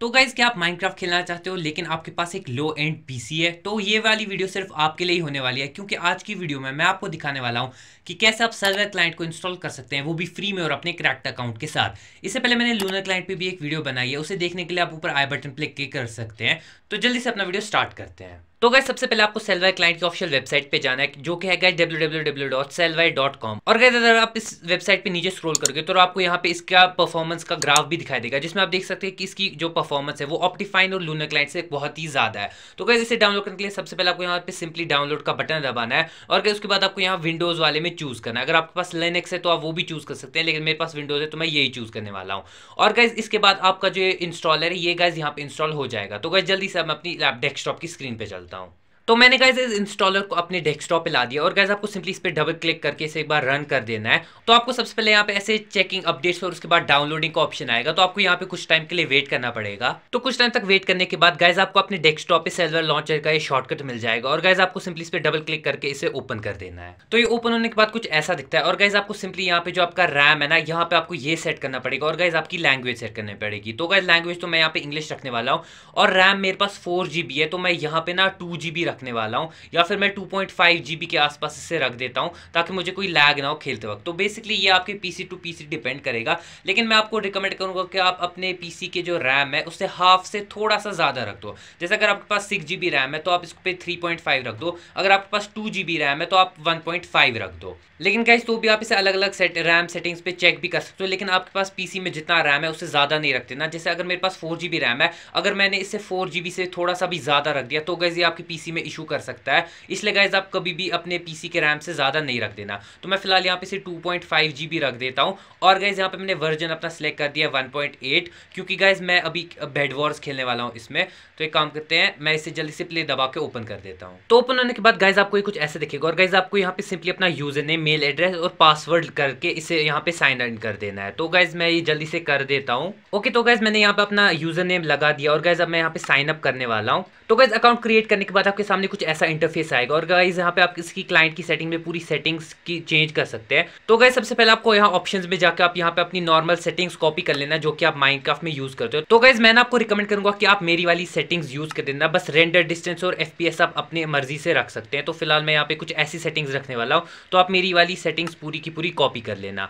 तो गाइज क्या आप माइनक्राफ्ट खेलना चाहते हो लेकिन आपके पास एक लो एंड पीसी है तो ये वाली वीडियो सिर्फ आपके लिए ही होने वाली है क्योंकि आज की वीडियो में मैं आपको दिखाने वाला हूँ कि कैसे आप सर्वर क्लाइंट को इंस्टॉल कर सकते हैं वो भी फ्री में और अपने क्रैक्ट अकाउंट के साथ इससे पहले मैंने लूनर क्लाइंट पर भी एक वीडियो बनाई है उसे देखने के लिए आप ऊपर आई बटन पर क्लिक कर सकते हैं तो जल्दी से अपना वीडियो स्टार्ट करते हैं तो गए सबसे पहले आपको सेलवाई क्लाइंट की ऑफिशियल वेबसाइट पे जाना है जो कि है गैस कॉम और गैस अगर आप इस वेबसाइट पे नीचे स्क्रॉल करोगे तो आपको यहाँ पे इसका परफॉर्मेंस का ग्राफ भी दिखाई देगा जिसमें आप देख सकते हैं कि इसकी जो परफॉर्मेंस है वो ऑप्टिफाइन और लूनर क्लाइंट से बहुत ही ज्यादा है तो गैस इसे डाउनलोड करने के लिए सबसे पहले आपको यहाँ पे सिंपली डाउनलोड का बटन दबाना है और गैस उसके बाद आपको यहाँ विंडोज वाले में चूज करना है अगर आपके पास लेनेक्स है तो आप वो भी चूज कर सकते हैं लेकिन मेरे पास विंडोज है तो मैं यही चूज करने वाला हूँ और गैस इसके बाद आपका जो इंस्टॉलर है ये गैस यहाँ पे इंस्टॉल हो जाएगा तो गैस जल्दी से हम अपनी डेस्कटॉप की स्क्रीन पर चलते down तो मैंने गाइज इस इंस्टॉलर को अपने डेस्कटॉप पे ला दिया और गाइज आपको सिंपली इस पर डबल क्लिक करके इसे एक बार रन कर देना है तो आपको सबसे पहले यहाँ पे ऐसे चेकिंग अपडेट्स और उसके बाद डाउनलोडिंग का ऑप्शन आएगा तो आपको यहाँ पे कुछ टाइम के लिए वेट करना पड़ेगा तो कुछ टाइम तक वेट करने के बाद गाइज आपको अपने डेस्कटॉप पे सेल्वर लॉन्चर का ये शॉर्टकट मिल जाएगा और गाइज आपको सिंपली इस पर डबल क्लिक करके इसे ओपन कर देना है तो ये ओपन होने के बाद कुछ ऐसा दिखता है और गाइज आपको सिंपली यहाँ पे जो आपका रैम है ना यहाँ पे आपको ये सेट करना पड़ेगा और गाइज आपकी लैंग्वेज सेट करनी पड़ेगी तो गाइज लैंग्वेज तो मैं यहाँ पे इंग्लिश रखने वाला हूँ और रैम मेरे पास फोर है तो मैं यहाँ पे ना टू रख रखने वाला हूँ या फिर मैं 2.5 जीबी के आसपास इसे रख देता हूँ ताकि मुझे कोई लैग ना हो खेलते वक्त तो बेसिकली ये आपके पीसी टू पीसी डिपेंड करेगा लेकिन मैं आपको रिकमेंड करूँगा कि आप अपने पीसी के जो रैम है उससे हाफ से थोड़ा सा ज़्यादा रख दो जैसे अगर आपके पास सिक्स जी रैम है तो आप इस पर थ्री रख दो अगर आपके पास टू जी रैम है तो आप वन रख दो लेकिन गाइज तो भी आप इसे अलग अलग सेट रैम सेटिंग्स पे चेक भी कर सकते हो लेकिन आपके पास पीसी में जितना रैम है उससे ज़्यादा नहीं रखते ना जैसे अगर मेरे पास फोर रैम है अगर मैंने इसे फोर से थोड़ा सा भी ज़्यादा रख दिया तो गैस ये आपके पीसी में इशू कर सकता है इसलिए गाइज आप कभी भी अपने पीसी के रैम से ज़्यादा नहीं रख देना तो मैं फिलहाल यहाँ पे से 2.5 पॉइंट रख देता हूँ और गाइज यहाँ पे मैंने वर्जन अपना सेलेक्ट कर दिया 1.8 क्योंकि गाइज मैं अभी बेड वॉर्स खेलने वाला हूँ इसमें तो एक काम करते हैं मैं इसे जल्दी से प्ले दबा के ओपन कर देता हूँ तो ओपन होने के बाद गाइज आपको कुछ ऐसे दिखेगा और गाइज आपको यहाँ पे सिंपली अपना यूजर नेम मेल एड्रेस और पासवर्ड करके इसे यहाँ पे साइन इन कर देना है तो गाइज मैं ये जल्दी से कर देता हूँ ओके तो गाइज मैंने यहाँ पे अपना यूजर नेम लगा दिया और गाइज अब मैं यहाँ पे साइन अप करने वाला हूँ तो गाइज अकाउंट क्रिएट करने के बाद आपके सामने सामने कुछ ऐसा इंटरफेस आएगा और गाइज यहाँ पे आप इसकी क्लाइंट की सेटिंग में पूरी सेटिंग्स की चेंज कर सकते हैं तो गाइज सबसे पहले आपको यहाँ ऑप्शन में जाकर आप यहाँ पे अपनी नॉर्मल सेटिंग्स कॉपी कर लेना जो कि आप माइंड में यूज करते हो तो गाइज मैंने आपको रिकमेंड करूंगा कि आप मेरी वाली सेटिंग्स यूज कर देना बस रेंडर डिस्टेंस और एफ आप अपने मर्जी से रख सकते हैं तो फिलहाल मैं यहाँ पे कुछ ऐसी सेटिंग्स रखने वाला हूँ तो आप मेरी वाली सेटिंग्स पूरी की पूरी कॉपी कर लेना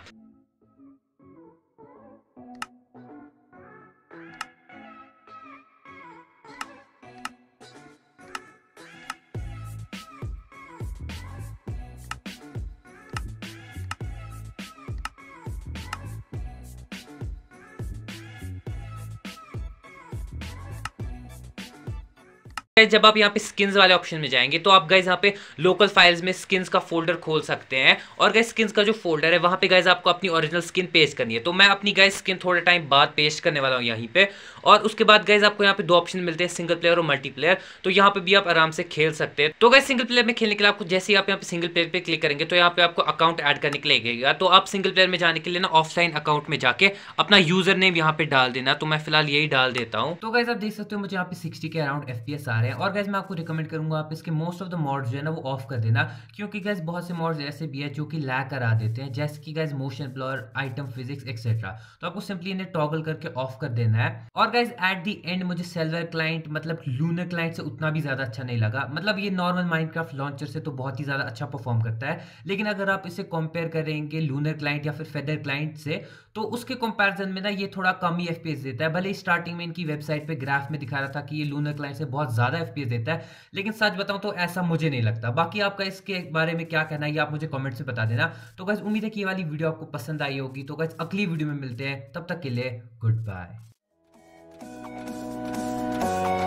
जब आप यहाँ पे स्किन्स वाले ऑप्शन में जाएंगे तो आप गाइज यहाँ पे लोकल फाइल्स में स्किन्स का फोल्डर खोल सकते हैं और गाइज स्किन्स का जो फोल्डर है वहाँ पे गाइज आपको अपनी ओरिजिनल स्किन पेस्ट करनी है तो मैं अपनी गाइज स्किन थोड़े टाइम बाद पेस्ट करने वाला हूँ यहीं पे और उसके बाद गाइज आपको यहाँ पे दो ऑप्शन मिलते हैं सिंगल प्लेयर और मल्टीप्लेयर तो यहाँ पे भी आप आराम से खेल सकते हैं तो गाइज सिंगल प्लेयर में खेलने के लिए आपको जैसे ही आप यहाँ पे सिंगल प्लेयर पर क्लिक करेंगे तो यहाँ पे आपको अकाउंट एड करने के लिए गएगा तो आप सिंगल प्लेयर में जाने के लिए ना ऑफलाइन अकाउंट में जाके अपना यूजर नेम यहाँ पे डाल देना तो मैं फिलहाल यही डाल देता हूँ तो गाइज आप देख सकते हो मुझे यहाँ पे सिक्सटी के अराउंड एफ आ रहे हैं और गैस मैं आपको रिकमेंड करूंगा आप इसके मोस्ट ऑफ द मॉड्स जो है ना वो ऑफ कर देना क्योंकि गैस बहुत से मॉड्स ऐसे भी है जो कि लैक करा देते हैं जैसे कि guys motion blur item physics etcetera तो आपको सिंपली इन्हें टॉगल करके ऑफ कर देना है और गैस एट दी एंड मुझे सेल्वर क्लाइंट मतलब लूनर क्लाइंट से उतना भी ज़्यादा अच्छा नहीं लगा मतलब ये नॉर्मल माइंड लॉन्चर से तो बहुत ही ज़्यादा अच्छा परफॉर्म करता है लेकिन अगर आप इसे कंपेयर करेंगे लूनर क्लाइंट या फिर फेदर क्लाइंट से तो उसके कंपैरिजन में ना ये थोड़ा कम ही एफपीएस देता है भले स्टार्टिंग में इनकी वेबसाइट पे ग्राफ में दिखा रहा था कि ये लूनर क्लाइंट से बहुत ज़्यादा ज्यादा एफ देता है लेकिन सच बताऊं तो ऐसा मुझे नहीं लगता बाकी आपका इसके बारे में क्या कहना है ये आप मुझे कमेंट से बता देना तो गज उम्मीद है कि ये वाली वीडियो आपको पसंद आई होगी तो गज अगली वीडियो में मिलते हैं तब तक के लिए गुड बाय